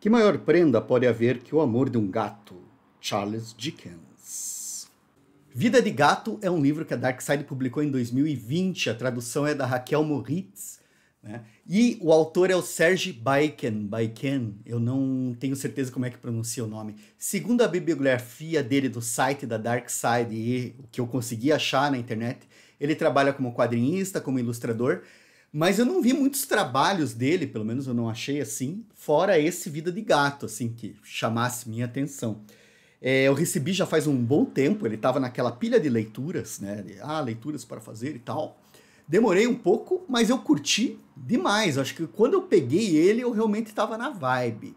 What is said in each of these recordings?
Que maior prenda pode haver que o amor de um gato? Charles Dickens. Vida de Gato é um livro que a Darkside publicou em 2020. A tradução é da Raquel Moritz. Né? E o autor é o Serge Baiken. Baiken, eu não tenho certeza como é que pronuncia o nome. Segundo a bibliografia dele do site da Darkside e o que eu consegui achar na internet, ele trabalha como quadrinista, como ilustrador, mas eu não vi muitos trabalhos dele, pelo menos eu não achei assim, fora esse Vida de Gato, assim, que chamasse minha atenção. É, eu recebi já faz um bom tempo, ele estava naquela pilha de leituras, né? De, ah, leituras para fazer e tal. Demorei um pouco, mas eu curti demais. acho que quando eu peguei ele, eu realmente estava na vibe.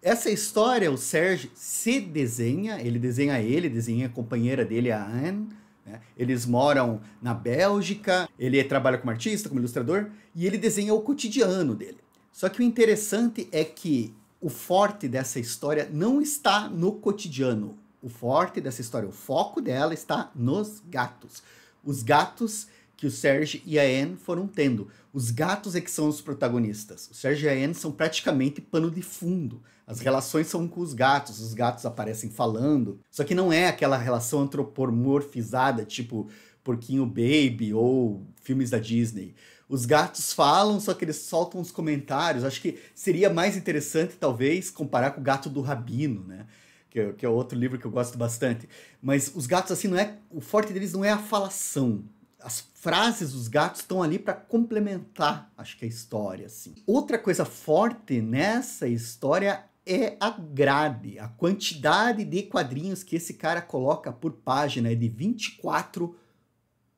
Essa história, o Sérgio se desenha, ele desenha ele, desenha a companheira dele, a Anne. Né? Eles moram na Bélgica, ele trabalha como artista, como ilustrador, e ele desenha o cotidiano dele. Só que o interessante é que o forte dessa história não está no cotidiano. O forte dessa história, o foco dela está nos gatos. Os gatos que o Serge e a Anne foram tendo. Os gatos é que são os protagonistas. O Serge e a Anne são praticamente pano de fundo. As relações são com os gatos, os gatos aparecem falando. Só que não é aquela relação antropomorfizada, tipo Porquinho Baby ou filmes da Disney. Os gatos falam, só que eles soltam os comentários. Acho que seria mais interessante, talvez, comparar com o gato do Rabino, né? Que, é, que é outro livro que eu gosto bastante. Mas os gatos, assim, não é. O forte deles não é a falação as frases dos gatos estão ali para complementar, acho que a história assim. Outra coisa forte nessa história é a grade, a quantidade de quadrinhos que esse cara coloca por página é de 24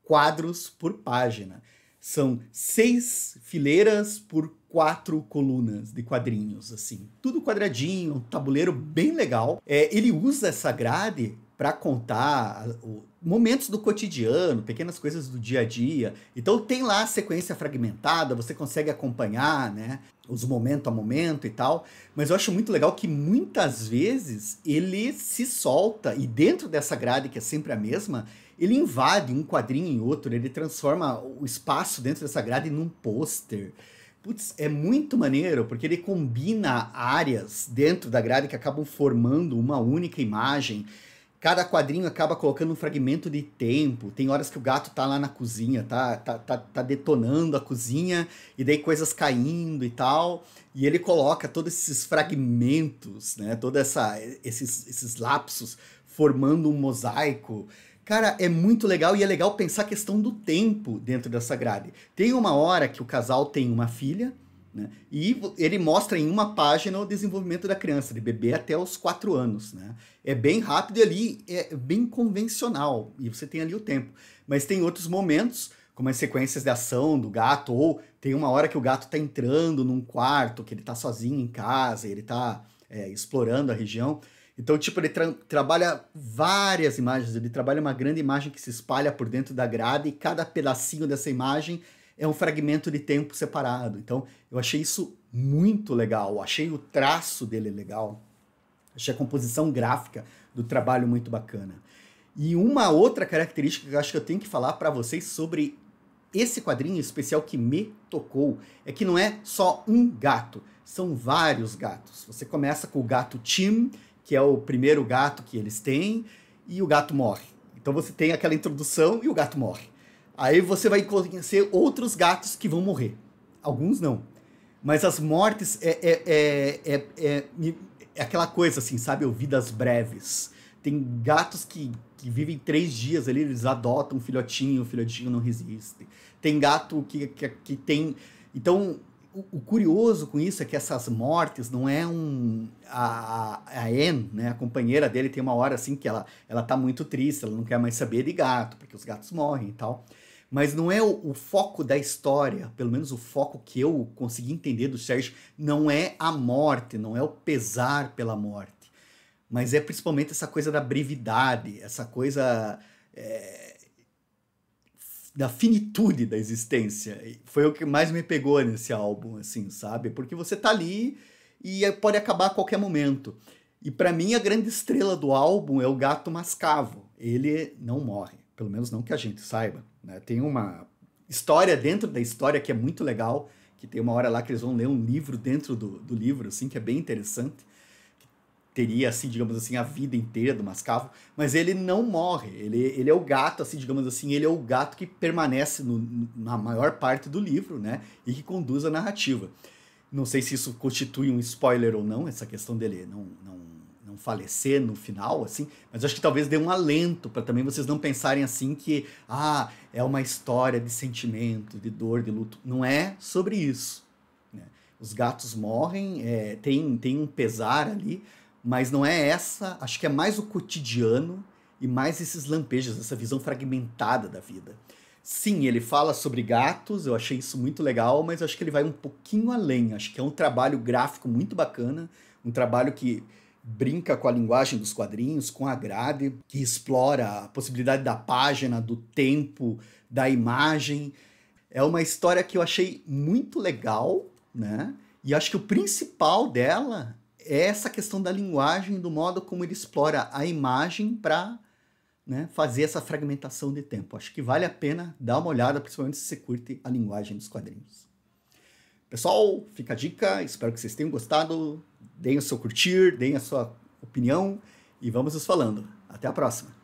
quadros por página. São seis fileiras por quatro colunas de quadrinhos, assim. Tudo quadradinho, um tabuleiro bem legal. É, ele usa essa grade para contar o, momentos do cotidiano, pequenas coisas do dia a dia. Então tem lá a sequência fragmentada, você consegue acompanhar, né, os momento a momento e tal. Mas eu acho muito legal que muitas vezes ele se solta e dentro dessa grade que é sempre a mesma, ele invade um quadrinho em outro, ele transforma o espaço dentro dessa grade num pôster. Putz, é muito maneiro, porque ele combina áreas dentro da grade que acabam formando uma única imagem. Cada quadrinho acaba colocando um fragmento de tempo. Tem horas que o gato tá lá na cozinha, tá, tá, tá, tá detonando a cozinha, e daí coisas caindo e tal. E ele coloca todos esses fragmentos, né? Toda essa esses, esses lapsos formando um mosaico. Cara, é muito legal e é legal pensar a questão do tempo dentro dessa grade. Tem uma hora que o casal tem uma filha né? E ele mostra em uma página o desenvolvimento da criança, de bebê até os quatro anos. Né? É bem rápido e ali é bem convencional, e você tem ali o tempo. Mas tem outros momentos, como as sequências de ação do gato, ou tem uma hora que o gato está entrando num quarto, que ele está sozinho em casa, ele está é, explorando a região. Então, tipo, ele tra trabalha várias imagens, ele trabalha uma grande imagem que se espalha por dentro da grade, e cada pedacinho dessa imagem é um fragmento de tempo separado. Então, eu achei isso muito legal, achei o traço dele legal, achei a composição gráfica do trabalho muito bacana. E uma outra característica que eu acho que eu tenho que falar para vocês sobre esse quadrinho especial que me tocou é que não é só um gato, são vários gatos. Você começa com o gato Tim, que é o primeiro gato que eles têm, e o gato morre. Então você tem aquela introdução e o gato morre. Aí você vai conhecer outros gatos que vão morrer. Alguns não. Mas as mortes é, é, é, é, é aquela coisa assim, sabe? vidas breves. Tem gatos que, que vivem três dias ali, eles adotam um filhotinho, o filhotinho não resiste. Tem gato que, que, que tem. Então, o, curioso com isso é que essas mortes não é um. A, a Anne, né, a companheira dele, tem uma hora assim que ela, ela tá muito triste, ela não quer mais saber de gato, porque os gatos morrem e tal. Mas não é o, o foco da história, pelo menos o foco que eu consegui entender do Sérgio, não é a morte, não é o pesar pela morte. Mas é principalmente essa coisa da brevidade, essa coisa. É, da finitude da existência. Foi o que mais me pegou nesse álbum, assim, sabe? Porque você tá ali e é, pode acabar a qualquer momento. E para mim a grande estrela do álbum é o Gato Mascavo. Ele não morre, pelo menos não que a gente saiba. Né? Tem uma história dentro da história que é muito legal, que tem uma hora lá que eles vão ler um livro dentro do, do livro, assim, que é bem interessante teria, assim, digamos assim, a vida inteira do mascavo, mas ele não morre. Ele, ele é o gato, assim, digamos assim, ele é o gato que permanece no, na maior parte do livro, né? E que conduz a narrativa. Não sei se isso constitui um spoiler ou não, essa questão dele não, não, não falecer no final, assim, mas acho que talvez dê um alento para também vocês não pensarem assim que, ah, é uma história de sentimento, de dor, de luto. Não é sobre isso. Né? Os gatos morrem, é, tem, tem um pesar ali, mas não é essa, acho que é mais o cotidiano e mais esses lampejos, essa visão fragmentada da vida. Sim, ele fala sobre gatos, eu achei isso muito legal, mas acho que ele vai um pouquinho além. Acho que é um trabalho gráfico muito bacana, um trabalho que brinca com a linguagem dos quadrinhos, com a grade, que explora a possibilidade da página, do tempo, da imagem. É uma história que eu achei muito legal, né? E acho que o principal dela é essa questão da linguagem, do modo como ele explora a imagem para né, fazer essa fragmentação de tempo. Acho que vale a pena dar uma olhada, principalmente se você curte a linguagem dos quadrinhos. Pessoal, fica a dica, espero que vocês tenham gostado. Deem o seu curtir, deem a sua opinião e vamos nos falando. Até a próxima!